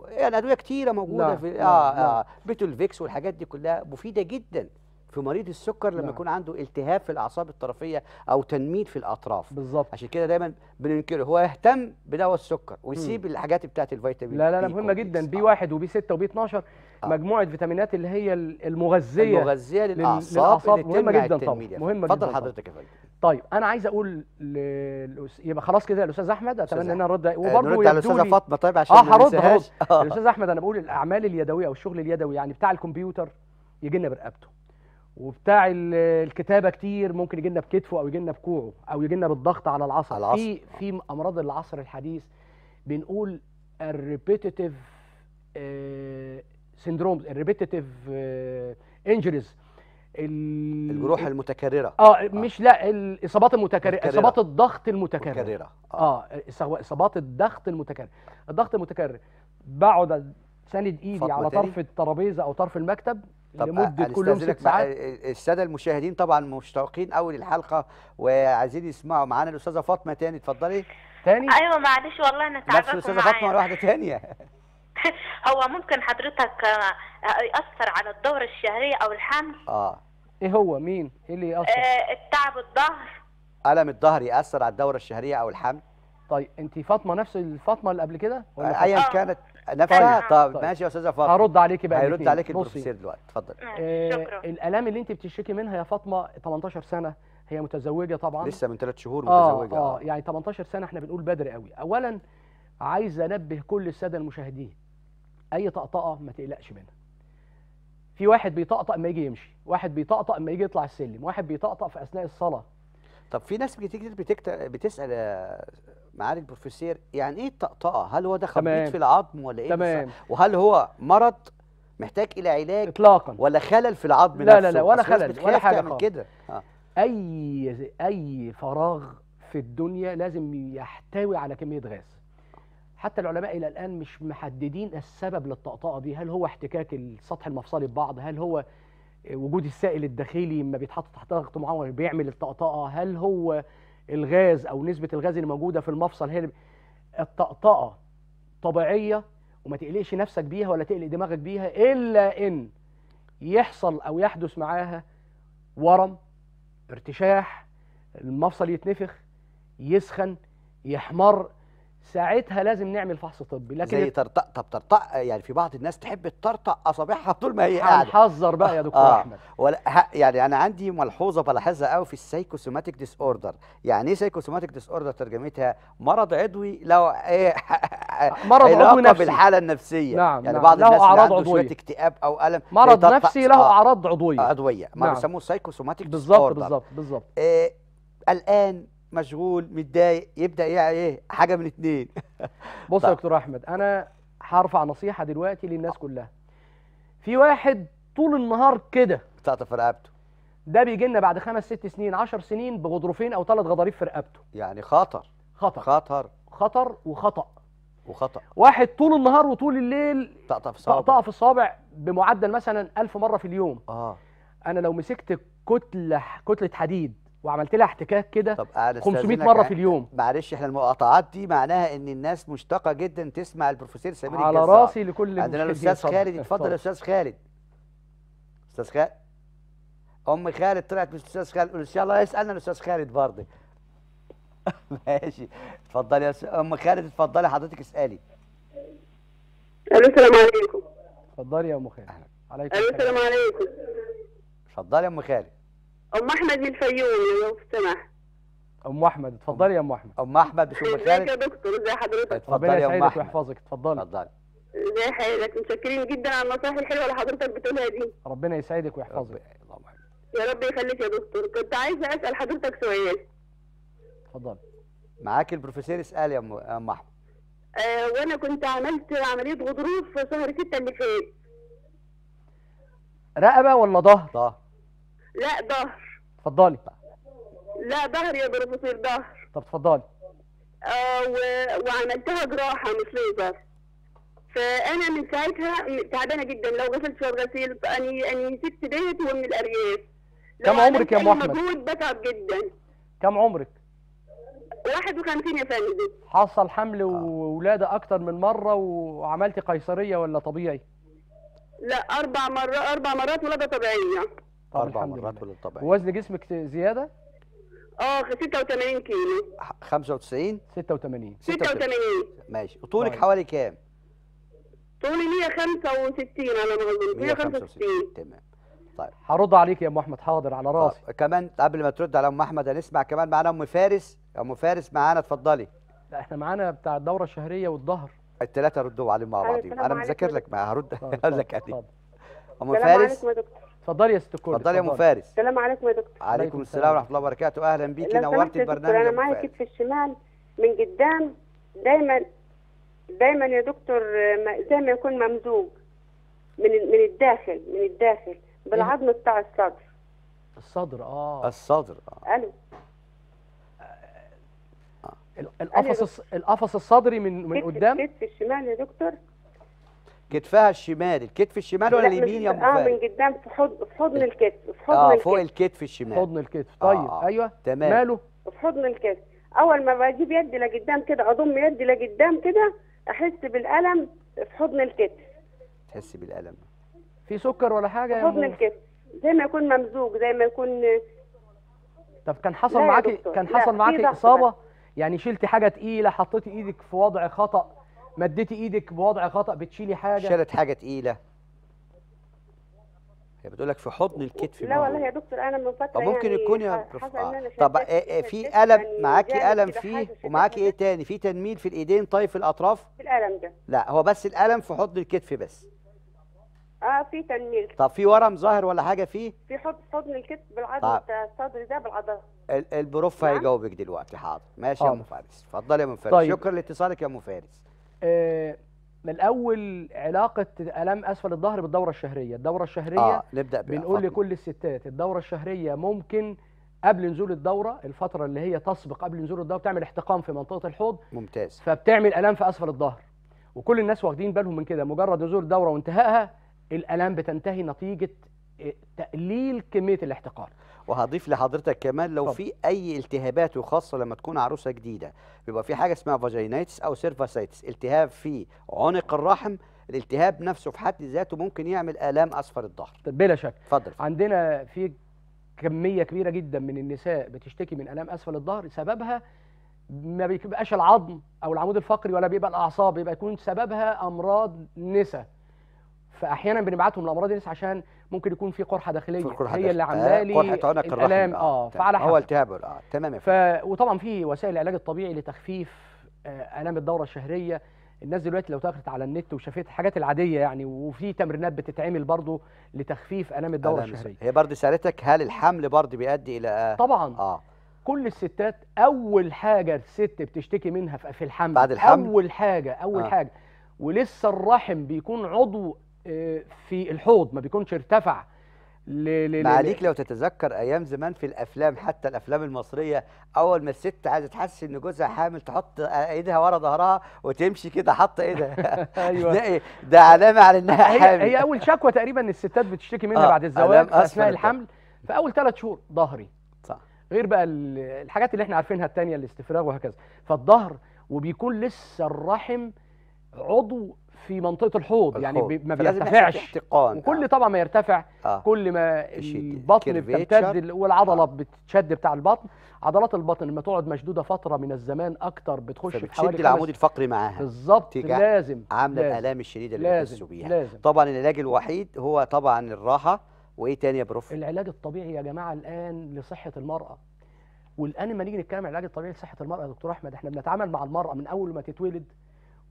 يعني ادويه كتيره موجوده نعم. في نعم، آه،, اه, نعم. آه. بيتو الفيكس والحاجات دي كلها مفيده جدا في مريض السكر لما نعم. يكون عنده التهاب في الاعصاب الطرفيه او تنميد في الاطراف بالظبط عشان كده دايما بننكره هو يهتم بدواء السكر ويسيب م. الحاجات بتاعت الفيتامين لا لا لا مهمه جدا بي 1 وبي 6 وبي 12 آه. مجموعه فيتامينات اللي هي المغذيه المغذيه للاعصاب, للأعصاب مهمه جدا طبعا مهمه جدا اتفضل حضرتك يا فندم طيب انا عايز اقول للأس... يبقى خلاص كده الاستاذ احمد اتمنى ان انا ارد آه، وبرضه يا على الاستاذه فاطمه طيب عشان اه هرد هرد الاستاذ احمد انا بقول الاعمال اليدويه او الشغل اليدوي يعني بتاع الكمبيوتر يجي لنا برقبته وبتاع الكتابه كتير ممكن يجي لنا بكتفه او يجي لنا بكوعه او يجي لنا بالضغط على العصب على العصر. في في امراض العصر الحديث بنقول الريبيتيتيف سيندروم الريبيتيتيف انجريز الجروح المتكرره اه, آه. مش لا الاصابات المتكرره اصابات الضغط المتكرره اه, آه. اصابات الضغط المتكرر الضغط المتكرر بقعد ساند ايدي على طرف الترابيزه او طرف المكتب طب آه، يوم ست ساعات الساده المشاهدين طبعا مشتاقين قوي للحلقه وعايزين يسمعوا معانا الاستاذه فاطمه تاني اتفضلي تاني ايوه معلش والله انا تعبت نفس الاستاذه فاطمه مره واحده ثانيه هو ممكن حضرتك آه، ياثر على الدوره الشهريه او الحمل اه ايه هو مين ايه اللي ياثر آه التعب الظهر الم الظهر ياثر على الدوره الشهريه او الحمل طيب انت فاطمه نفس الفاطمه اللي قبل كده ولا ايا آه. كانت نفسها طيب, طيب, طيب ماشي يا استاذه فاطمه هرد عليكي بقى هيرد عليك البروفيسور دلوقتي اتفضل آه،, آه شكرا الالام اللي انت بتشتكي منها يا فاطمه 18 سنه هي متزوجه طبعا لسه من ثلاث شهور آه، متزوجه آه, اه يعني 18 سنه احنا بنقول بدري قوي اولا عايز انبه كل الساده المشاهدين اي طقطقه ما تقلقش منها في واحد بيطقطق اما يجي يمشي واحد بيطقطق اما يجي يطلع السلم واحد بيطقطق في اثناء الصلاه طب في ناس كتير بتسال معالي البروفيسور يعني ايه الطقطقه؟ هل هو ده خبيط في العظم ولا ايه؟ تمام وهل هو مرض محتاج الى علاج اطلاقا ولا خلل في العظم لا نفسه لا لا ولا خلل ولا حاجه من كده آه. اي اي فراغ في الدنيا لازم يحتوي على كميه غاز حتى العلماء الى الان مش محددين السبب للطقطقه دي هل هو احتكاك السطح المفصلي ببعض هل هو وجود السائل الداخلي لما بيتحط تحت ضغط معين بيعمل الطقطقه هل هو الغاز او نسبه الغاز اللي موجوده في المفصل هي الطقطقه طبيعيه وما تقلقش نفسك بيها ولا تقلق دماغك بيها الا ان يحصل او يحدث معاها ورم ارتشاح المفصل يتنفخ يسخن يحمر ساعتها لازم نعمل فحص طبي لكن زي ترطق طب ترطق يعني في بعض الناس تحب ترطق اصابعها طول ما هي قاعده هنحذر بقى يا دكتور آه. احمد ولا يعني انا عندي ملحوظه بلاحظها قوي في السايكوسوماتيك ديس اوردر يعني ايه سايكوسوماتيك ديس اوردر ترجمتها مرض عضوي لو ايه مرض عضوي نفسي بالحاله النفسيه نعم يعني نعم. بعض الناس اعراض عنده عضويه اكتئاب او الم مرض نفسي له آه. اعراض عضويه عضويه ما نعم. بيسموه سايكوسوماتيك ديس اوردر بالظبط بالظبط بالظبط الان مشغول متضايق يبدا يعني ايه حاجه من اتنين بص يا طيب. دكتور احمد انا هرفع نصيحه دلوقتي للناس كلها في واحد طول النهار كده بتاعت في رقبته ده بيجي لنا بعد خمس ست سنين 10 سنين بغضروفين او ثلاث غضاريف في رقبته يعني خطر خطر خطر خطر وخطا وخطا واحد طول النهار وطول الليل طقطقه في الصابع في الصابع بمعدل مثلا 1000 مره في اليوم اه انا لو مسكت كتله كتله حديد وعملت لها احتكاك كده 500 يعني مره في اليوم معلش احنا المقاطعات دي معناها ان الناس مشتاقه جدا تسمع البروفيسور سمير على الجزار. راسي لكل عندنا الاستاذ خالد اتفضل يا استاذ خالد استاذ خالد ام خالد طلعت من الاستاذ خالد ان شاء الله يسالنا الاستاذ خالد برضه ماشي اتفضلي يا ام خالد اتفضلي حضرتك اسالي الو السلام عليكم اتفضلي يا ام خالد عليكم الو السلام عليكم اتفضلي يا ام خالد ام احمد من الفيوم لو سمح ام احمد اتفضلي يا ام احمد ام احمد بشوف إيه، مكانك ازيك يا دكتور ازي حضرتك طيب، اتفضلي يا ام احمد ويحفظك اتفضلي اتفضلي ازي حضرتك متشكرين جدا على النصائح الحلوه اللي حضرتك بتقولها دي ربنا يسعدك ويحفظك اللهم يا رب يخليك يا دكتور كنت عايزه اسال حضرتك سؤال اتفضلي معاك البروفيسور اسال يا ام احمد آه وانا كنت عملت عمليه غضروف في شهر 6 اللي فات رقبه ولا ظهر؟ ظهر لا ظهر اتفضلي لا ظهر يا بروفيسور ظهر طب اتفضلي آه و... وعملتها جراحه مش ليزر فانا من ساعتها تعبانه جدا لو غسلت شويه غسيل اني يعني اني ست ديت ومن الارياف كم عمرك يا ام احمد؟ مجهود بتعب جدا كم عمرك؟ 51 يا فندم حصل حمل آه. وولاده اكتر من مره وعملتي قيصريه ولا طبيعي؟ لا اربع مرات اربع مرات ولاده طبيعيه اربع مرات ولا الطبيعي وزن جسمك زياده اه 86 كيلو 95 86 86 ماشي وطولك طيب. حوالي كام طولي 165 على ما اظن 165 تمام طيب هرد عليك يا ام احمد حاضر على طيب. راسي طيب. كمان قبل ما ترد على ام احمد هنسمع كمان معانا ام فارس ام فارس معانا اتفضلي لا احنا معانا بتاع الدوره الشهريه والظهر الثلاثه ردوا عليهم مع أيوة، بعضهم انا مذاكر لك هرد اقول لك ام فارس عليكم يا دكتور اتفضل يا ست كورد اتفضل يا ام فارس السلام عليكم يا دكتور عليكم السلام ورحمه الله وبركاته اهلا بيكي نورتي البرنامج انا معايا كتف الشمال من قدام دايما دايما يا دكتور زي ما يكون ممزوج من من الداخل من الداخل بالعظم إيه؟ بتاع الصدر الصدر اه الصدر اه الو آه. القفص القفص الصدري من من قدام كتف الشمال يا دكتور كتفها الشمال الكتف الشمال ولا اليمين يا ام اه من قدام في حضن في حضن الكتف في حضن اه فوق الكتف الشمال حضن الكتف طيب آه،, آه ايوه تمام ماله في حضن الكتف اول ما بجيب يدي لقدام كده اضم يدي لقدام كده احس بالالم في حضن الكتف تحس بالالم في سكر ولا حاجه في حضن الكتف زي ما يكون ممزوج زي ما يكون طب كان حصل معاكي كان حصل معاكي اصابه يعني شلتي حاجه تقيله حطيتي ايدك في وضع خطا مديتي ايدك بوضع خطا بتشيلي حاجه شالت حاجه تقيله هي بتقول لك في حضن الكتف لا والله يا دكتور انا من فتره طب ممكن يعني يكون يا بروف آه. طب آه، في الم يعني معاكي الم فيه ومعاكي ايه تاني في تنميل في الايدين طيب في الاطراف في الالم ده لا هو بس الالم في حضن الكتف بس اه في تنميل طب في ورم ظاهر ولا حاجه فيه في حضن الكتف بالعضله بتاع الصدر ده بالعضله البروف نعم. هيجاوبك دلوقتي حاضر ماشي يا ام فارس اتفضلي يا ام فارس طيب. شكرا لاتصالك يا ام فارس آه، من الاول علاقه الام اسفل الظهر بالدوره الشهريه الدوره الشهريه آه. نبدا بنقول لكل الستات الدوره الشهريه ممكن قبل نزول الدوره الفتره اللي هي تسبق قبل نزول الدوره بتعمل احتقان في منطقه الحوض ممتاز فبتعمل الام في اسفل الظهر وكل الناس واخدين بالهم من كده مجرد نزول الدوره وانتهائها الالام بتنتهي نتيجه آه، تقليل كميه الاحتقان وهضيف لحضرتك كمان لو في اي التهابات وخاصه لما تكون عروسه جديده بيبقى في حاجه اسمها فاجينايتس او سيرفاسايتس التهاب في عنق الرحم الالتهاب نفسه في حد ذاته ممكن يعمل الام اصفر الظهر طيب، بلا شك اتفضل عندنا في كميه كبيره جدا من النساء بتشتكي من الام اسفل الظهر سببها ما بيبقاش العظم او العمود الفقري ولا بيبقى الاعصاب بيبقى يكون سببها امراض نسا فاحيانا بنبعتهم لامراض الناس عشان ممكن يكون في قرحه داخليه في القرحة هي اللي عامله لي قرحه عنق الرحم آه،, اه فعلى حسب هو التهاب اه تمام ف... وطبعا في وسائل العلاج الطبيعي لتخفيف آه، الام الدوره الشهريه الناس دلوقتي لو دخلت على النت وشافت الحاجات العاديه يعني وفي تمرينات بتتعمل برضه لتخفيف الام الدوره الشهريه هي برضه سالتك هل الحمل برضه بيؤدي الى آه، طبعا اه كل الستات اول حاجه الست بتشتكي منها في الحمل بعد الحمل اول حاجه اول آه. حاجه ولسه الرحم بيكون عضو في الحوض ما بيكونش ارتفع معاليك لو تتذكر ايام زمان في الافلام حتى الافلام المصريه اول ما الست عايزه تحس ان جوزها حامل تحط ايدها ورا ظهرها وتمشي كده حاطه ايدها ايوه ده علامه على انها حامل هي, هي اول شكوى تقريبا الستات بتشتكي منها آه بعد الزواج اثناء الحمل في اول ثلاث شهور ظهري صح غير بقى الحاجات اللي احنا عارفينها الثانيه الاستفراغ وهكذا فالظهر وبيكون لسه الرحم عضو في منطقه الحوض يعني ما بيرتفعش وكل آه. طبعا ما يرتفع آه. كل ما البطن بتمتد والعضله آه. بتشد بتاع البطن عضلات البطن لما تقعد مشدوده فتره من الزمان اكتر بتخش في حوالي العمود الفقري معاها بالظبط لازم عامله الالام الشديده اللي بتحسوا بيها لازم. طبعا العلاج الوحيد هو طبعا الراحه وايه تاني يا بروف العلاج الطبيعي يا جماعه الان لصحه المراه والان لما نيجي نتكلم عن العلاج الطبيعي لصحه المراه يا دكتور احمد احنا بنتعامل مع المراه من اول ما تتولد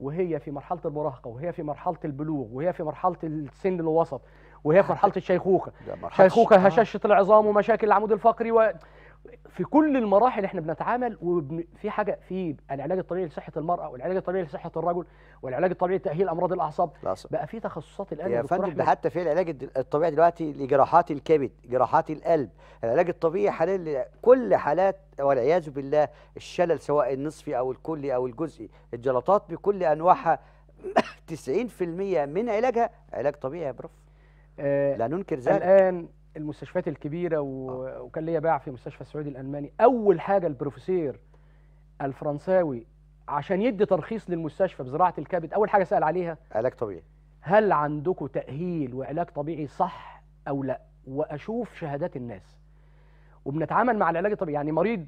وهي في مرحله المراهقه وهي في مرحله البلوغ وهي في مرحله السن الوسط وهي في مرحله الشيخوخه شيخوخه هشاشه العظام ومشاكل العمود الفقري و... في كل المراحل احنا بنتعامل وفي حاجه في العلاج الطبيعي لصحه المراه والعلاج الطبيعي لصحه الرجل والعلاج الطبيعي لتاهيل امراض الاعصاب بقى في تخصصات الان يا فندم ده حتى في العلاج الطبيعي دلوقتي لجراحات الكبد جراحات القلب العلاج الطبيعي حاليا كل حالات والعياذ بالله الشلل سواء النصفي او الكلي او الجزئي الجلطات بكل انواعها 90% من علاجها علاج طبيعي يا بروف آه لا ننكر ذلك الان المستشفيات الكبيره و... آه. وكان ليا باع في مستشفى السعودي الالماني اول حاجه البروفيسور الفرنساوي عشان يدي ترخيص للمستشفى بزراعه الكبد اول حاجه سال عليها علاج طبيعي هل عندكم تاهيل وعلاج طبيعي صح او لا واشوف شهادات الناس وبنتعامل مع العلاج الطبيعي يعني مريض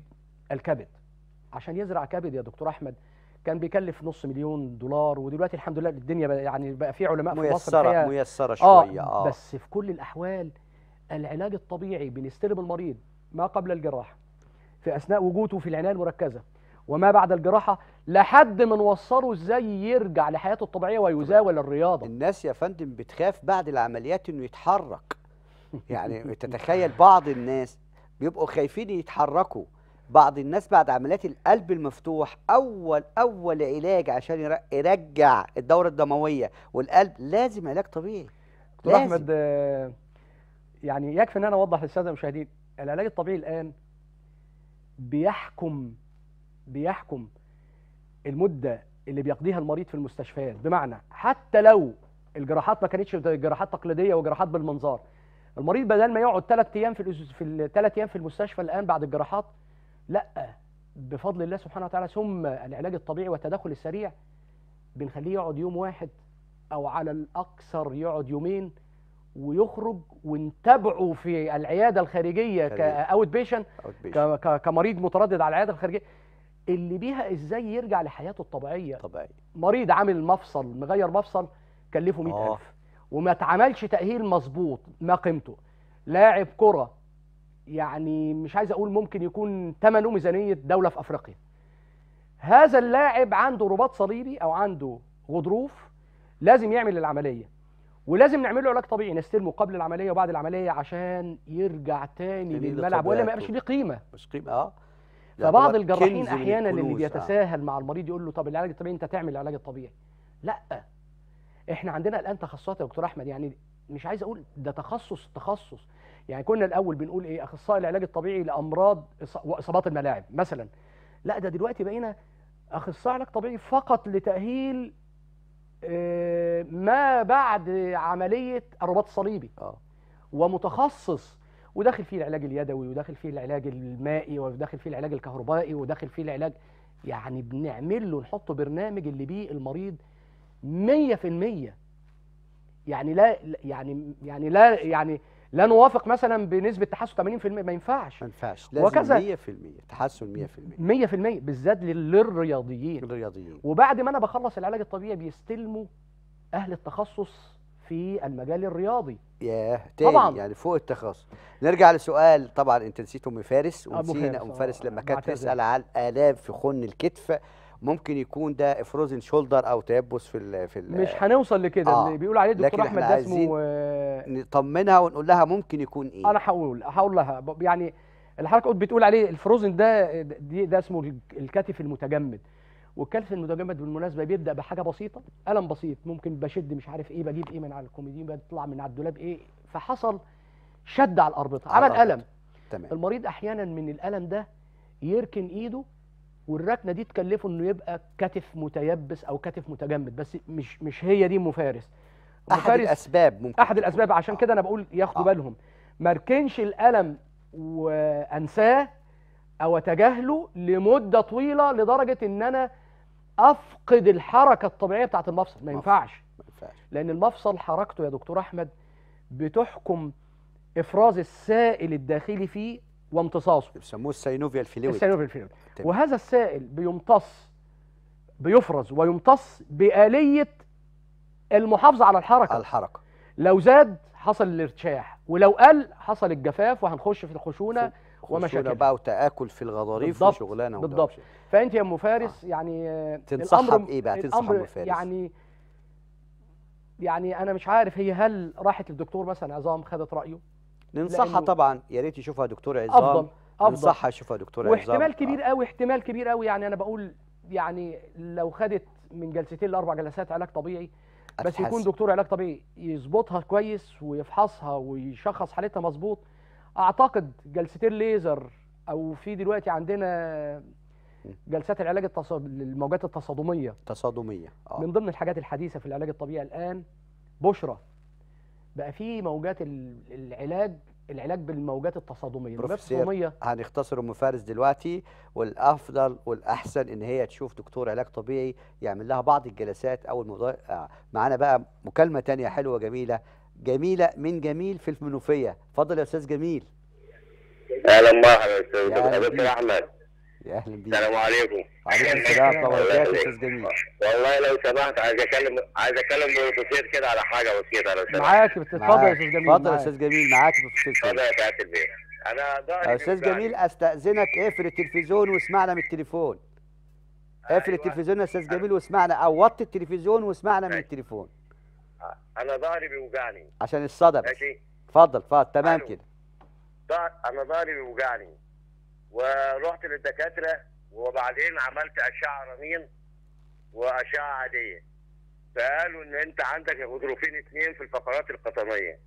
الكبد عشان يزرع كبد يا دكتور احمد كان بيكلف نص مليون دولار ودلوقتي الحمد لله الدنيا يعني بقى في علماء في مصر ميسره ميسره آه، شويه آه, اه بس في كل الاحوال العلاج الطبيعي بنستلم المريض ما قبل الجراحة في أثناء وجوده في العناية المركزة وما بعد الجراحة لحد ما نوصله ازاي يرجع لحياته الطبيعية ويزاول الرياضة الناس يا فندم بتخاف بعد العمليات انه يتحرك يعني تتخيل بعض الناس بيبقوا خايفين يتحركوا بعض الناس بعد عمليات القلب المفتوح اول اول علاج عشان يرجع الدوره الدمويه والقلب لازم علاج طبيعي دكتور احمد آه، يعني يكفي ان انا اوضح للساده المشاهدين العلاج الطبيعي الان بيحكم بيحكم المده اللي بيقضيها المريض في المستشفيات بمعنى حتى لو الجراحات ما كانتش جراحات تقليديه وجراحات بالمنظار المريض بدل ما يقعد ثلاث ايام في في ثلاث ايام في المستشفى الان بعد الجراحات لا بفضل الله سبحانه وتعالى ثم العلاج الطبيعي والتدخل السريع بنخليه يقعد يوم واحد او على الاكثر يقعد يومين ويخرج ونتابعه في العياده الخارجيه كاوت بيشن كمريض متردد على العياده الخارجيه اللي بيها ازاي يرجع لحياته الطبيعيه طبيعي مريض عامل مفصل مغير مفصل كلفه 100000 آه. وما اتعملش تاهيل مظبوط ما قيمته لاعب كره يعني مش عايز اقول ممكن يكون ثمنه ميزانيه دوله في افريقيا هذا اللاعب عنده رباط صليبي او عنده غضروف لازم يعمل العمليه ولازم نعمل له علاج طبيعي نستلمه قبل العمليه وبعد العمليه عشان يرجع تاني للملعب ولا ما يبقاش ليه قيمه مش قيمه اه فبعض الجراحين احيانا اللي آه. بيتساهل آه. مع المريض يقول له طب العلاج الطبيعي انت تعمل العلاج الطبيعي لا احنا عندنا الان تخصصات يا دكتور احمد يعني مش عايز اقول ده تخصص تخصص يعني كنا الاول بنقول ايه اخصائي العلاج الطبيعي لامراض واصابات الملاعب مثلا لا ده دلوقتي بقينا اخصائي علاج طبيعي فقط لتاهيل ما بعد عمليه الرباط الصليبي اه ومتخصص وداخل فيه العلاج اليدوي وداخل فيه العلاج المائي وداخل فيه العلاج الكهربائي وداخل فيه العلاج يعني بنعمل له نحط برنامج اللي بيه المريض 100% يعني لا يعني يعني لا يعني لا نوافق مثلا بنسبه تحسن 80% ما ينفعش ما ينفعش لازم وكذا 100% تحسن 100% 100% بالذات للرياضيين للرياضيين وبعد ما انا بخلص العلاج الطبيعي بيستلموا اهل التخصص في المجال الرياضي ياه تاني طبعا يعني فوق التخصص نرجع لسؤال طبعا انت نسيته ام فارس ونسينا ام آه، فارس لما كانت تسال على الالام في خن الكتف ممكن يكون ده فروزن شولدر او تيبس في ال في ال مش هنوصل لكده آه اللي بيقول عليه الدكتور احمد ده اسمه آه، نطمنها ونقول لها ممكن يكون ايه انا هقول هقول لها يعني اللي حضرتك بتقول عليه الفروزن ده ده اسمه الكتف المتجمد والكتف المتجمد بالمناسبه بيبدا بحاجه بسيطه الم بسيط ممكن بشد مش عارف ايه بجيب ايه من على الكوميدين بطلع من على الدولاب ايه فحصل شد على الاربطه عمل الم تمام المريض احيانا من الالم ده يركن ايده والركنه دي تكلفه انه يبقى كتف متيبس او كتف متجمد بس مش مش هي دي مفارس احد الاسباب ممكن احد الاسباب عشان آه. كده انا بقول ياخدوا آه. بالهم ما اركنش الالم وانساه او اتجاهله لمده طويله لدرجه ان انا افقد الحركه الطبيعيه بتاعت المفصل ما ينفعش ما ينفعش لان المفصل حركته يا دكتور احمد بتحكم افراز السائل الداخلي فيه وامتصاصه بيسموه السينوفيال الفلويد السينوفيال الفلويد وهذا السائل بيمتص بيفرز ويمتص بآلية المحافظة على الحركة على الحركة لو زاد حصل الارتشاح ولو قل حصل الجفاف وهنخش في الخشونة ومشاكل بقى وتآكل في الغضاريف وشغلانة بالضبط فأنت يا أم فارس آه. يعني تنصحها بإيه بقى تنصح أم فارس يعني يعني أنا مش عارف هي هل راحت للدكتور مثلا عظام خدت رأيه ننصحها طبعا يا ريت يشوفها دكتور عظام افضل افضل ننصحها يشوفها دكتور عظام واحتمال آه. كبير قوي احتمال كبير قوي يعني انا بقول يعني لو خدت من جلستين لاربع جلسات علاج طبيعي بس يكون دكتور علاج طبيعي يظبطها كويس ويفحصها ويشخص حالتها مظبوط اعتقد جلستين ليزر او في دلوقتي عندنا جلسات العلاج التصاد... للموجات التصادميه تصادميه آه. من ضمن الحاجات الحديثه في العلاج الطبيعي الان بشرى بقى في موجات العلاج العلاج بالموجات التصادميه الموجات التصادميه هنختصر ام فارس دلوقتي والافضل والاحسن ان هي تشوف دكتور علاج طبيعي يعمل لها بعض الجلسات او الموضوع آه، معانا بقى مكالمه تانية حلوه جميله جميله من جميل في المنوفيه اتفضل يا استاذ جميل اهلا مرحبا يا استاذ احمد يا اهلا بيك السلام عليكم عليكم السلام ورحمه الله استاذ جميل والله لو سمحت عايز اكلم عايز اكلم بروفيسور كده على حاجه بسيطه لو سمحت معاك اتفضل يا استاذ جميل اتفضل يا استاذ جميل معاك بروفيسور اتفضل يا كابتن بيه انا استاذ جميل استاذنك اقفل التلفزيون واسمعنا من التليفون اقفل أيوة. التلفزيون يا استاذ جميل واسمعنا او وطي التلفزيون واسمعنا من أيوة. التليفون انا ضاري بيوجعني عشان الصدى ماشي اتفضل اتفضل تمام كده انا ضاري بيوجعني ورحت للدكاتره وبعدين عملت اشعه رنين واشعه عاديه فقالوا ان انت عندك غضروفين اثنين في الفقرات القطنيه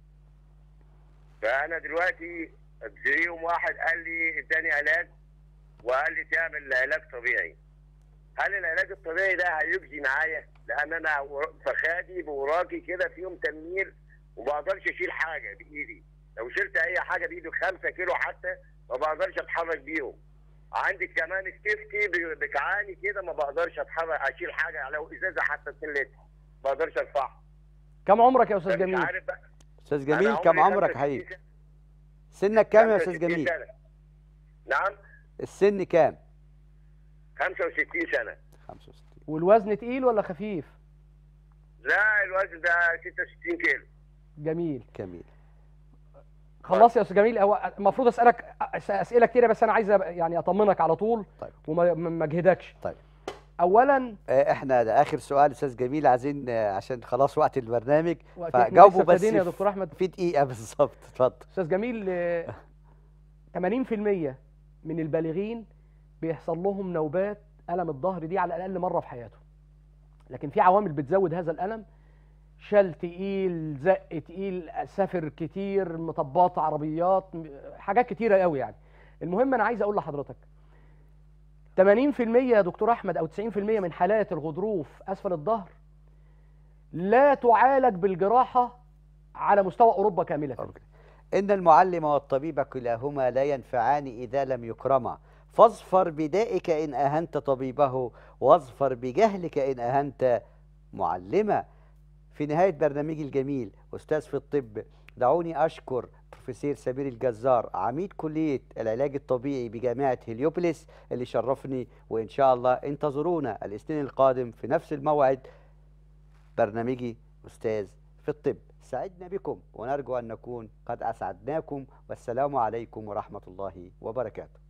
فانا دلوقتي ليهم واحد قال لي اداني علاج وقال لي تعمل علاج طبيعي هل العلاج الطبيعي ده هيجزي معايا؟ لان انا فخادي بوراكي كده فيهم تنمير وما اقدرش اشيل حاجه بايدي لو شلت اي حاجه بايدي 5 كيلو حتى ما بقدرش اتحرك بيهم عندي كمان السيفتي بتعاني كده ما بقدرش اتحرك اشيل حاجه لو ازازه حتى تلتها ما بقدرش ارفعها كم عمرك يا استاذ جميل؟ استاذ جميل كم عمرك حقيقي؟ سنك كام يا استاذ جميل؟ سنة. نعم السن كام؟ 65 سنة 65 والوزن تقيل ولا خفيف؟ لا الوزن ده 66 كيلو جميل جميل خلاص يا استاذ جميل هو المفروض اسالك اسئله كتيره بس انا عايز يعني اطمنك على طول طيب. وما اجهدكش طيب اولا آه، احنا ده اخر سؤال استاذ جميل عايزين آه، عشان خلاص وقت البرنامج فجاوبوا بس يا دكتور احمد في دقيقه بالظبط اتفضل استاذ جميل 80% آه، من البالغين بيحصل لهم نوبات الم الظهر دي على الاقل مره في حياتهم لكن في عوامل بتزود هذا الالم شال تقيل زق تقيل سافر كتير مطبات عربيات حاجات كتيره قوي يعني المهم انا عايز اقول لحضرتك 80% يا دكتور احمد او 90% من حالات الغضروف اسفل الظهر لا تعالج بالجراحه على مستوى اوروبا كامله أوكي. ان المعلم والطبيب كلاهما لا ينفعان اذا لم يكرما فاظفر بدائك ان اهنت طبيبه واظفر بجهلك ان اهنت معلمه في نهاية برنامجي الجميل أستاذ في الطب دعوني أشكر بروفيسور سمير الجزار عميد كلية العلاج الطبيعي بجامعة هليوبلس اللي شرفني وإن شاء الله انتظرونا الاثنين القادم في نفس الموعد برنامجي أستاذ في الطب سعدنا بكم ونرجو أن نكون قد أسعدناكم والسلام عليكم ورحمة الله وبركاته